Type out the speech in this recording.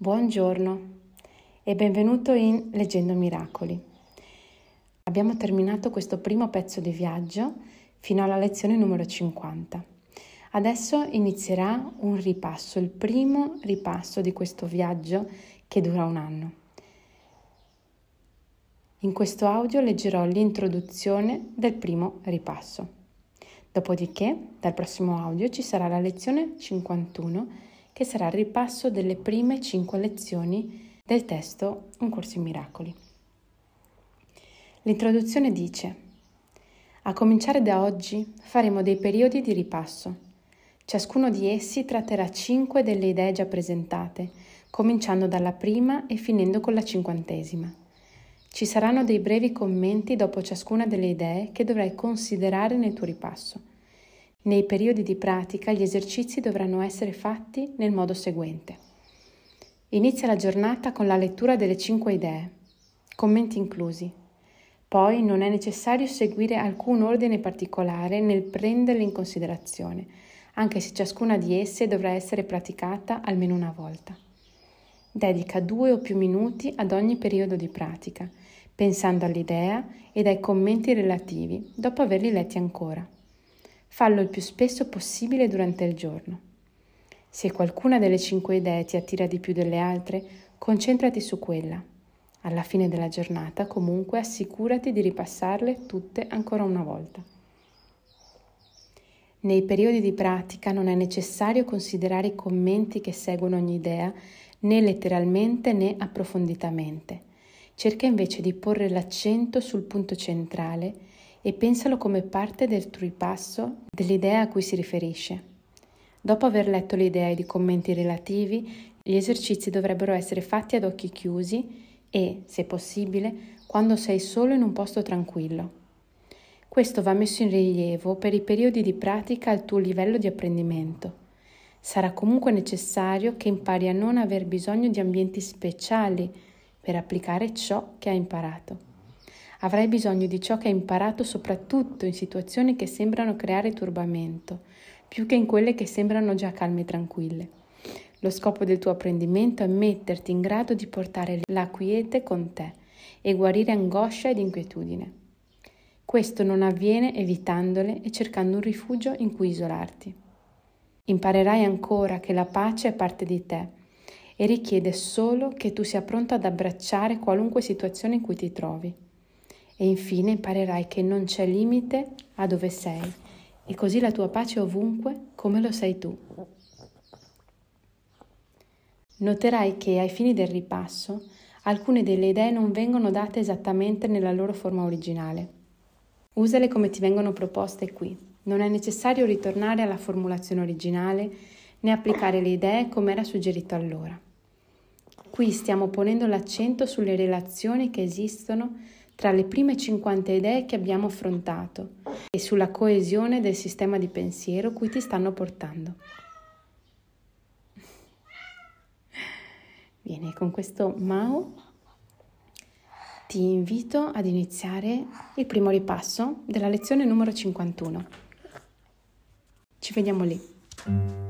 Buongiorno e benvenuto in Leggendo Miracoli. Abbiamo terminato questo primo pezzo di viaggio fino alla lezione numero 50. Adesso inizierà un ripasso, il primo ripasso di questo viaggio che dura un anno. In questo audio leggerò l'introduzione del primo ripasso. Dopodiché, dal prossimo audio ci sarà la lezione 51 che sarà il ripasso delle prime cinque lezioni del testo Un corso in miracoli. L'introduzione dice: A cominciare da oggi faremo dei periodi di ripasso. Ciascuno di essi tratterà cinque delle idee già presentate, cominciando dalla prima e finendo con la cinquantesima. Ci saranno dei brevi commenti dopo ciascuna delle idee che dovrai considerare nel tuo ripasso. Nei periodi di pratica gli esercizi dovranno essere fatti nel modo seguente. Inizia la giornata con la lettura delle cinque idee, commenti inclusi. Poi non è necessario seguire alcun ordine particolare nel prenderle in considerazione, anche se ciascuna di esse dovrà essere praticata almeno una volta. Dedica due o più minuti ad ogni periodo di pratica, pensando all'idea ed ai commenti relativi, dopo averli letti ancora. Fallo il più spesso possibile durante il giorno. Se qualcuna delle cinque idee ti attira di più delle altre, concentrati su quella. Alla fine della giornata, comunque, assicurati di ripassarle tutte ancora una volta. Nei periodi di pratica non è necessario considerare i commenti che seguono ogni idea, né letteralmente né approfonditamente. Cerca invece di porre l'accento sul punto centrale e pensalo come parte del tripasso dell'idea a cui si riferisce. Dopo aver letto l'idea ed i commenti relativi, gli esercizi dovrebbero essere fatti ad occhi chiusi e, se possibile, quando sei solo in un posto tranquillo. Questo va messo in rilievo per i periodi di pratica al tuo livello di apprendimento. Sarà comunque necessario che impari a non aver bisogno di ambienti speciali per applicare ciò che hai imparato. Avrai bisogno di ciò che hai imparato soprattutto in situazioni che sembrano creare turbamento, più che in quelle che sembrano già calme e tranquille. Lo scopo del tuo apprendimento è metterti in grado di portare la quiete con te e guarire angoscia ed inquietudine. Questo non avviene evitandole e cercando un rifugio in cui isolarti. Imparerai ancora che la pace è parte di te e richiede solo che tu sia pronto ad abbracciare qualunque situazione in cui ti trovi e infine imparerai che non c'è limite a dove sei e così la tua pace è ovunque come lo sei tu. Noterai che ai fini del ripasso alcune delle idee non vengono date esattamente nella loro forma originale. Usale come ti vengono proposte qui. Non è necessario ritornare alla formulazione originale né applicare le idee come era suggerito allora. Qui stiamo ponendo l'accento sulle relazioni che esistono tra le prime 50 idee che abbiamo affrontato e sulla coesione del sistema di pensiero cui ti stanno portando. Bene, con questo Mao ti invito ad iniziare il primo ripasso della lezione numero 51. Ci vediamo lì.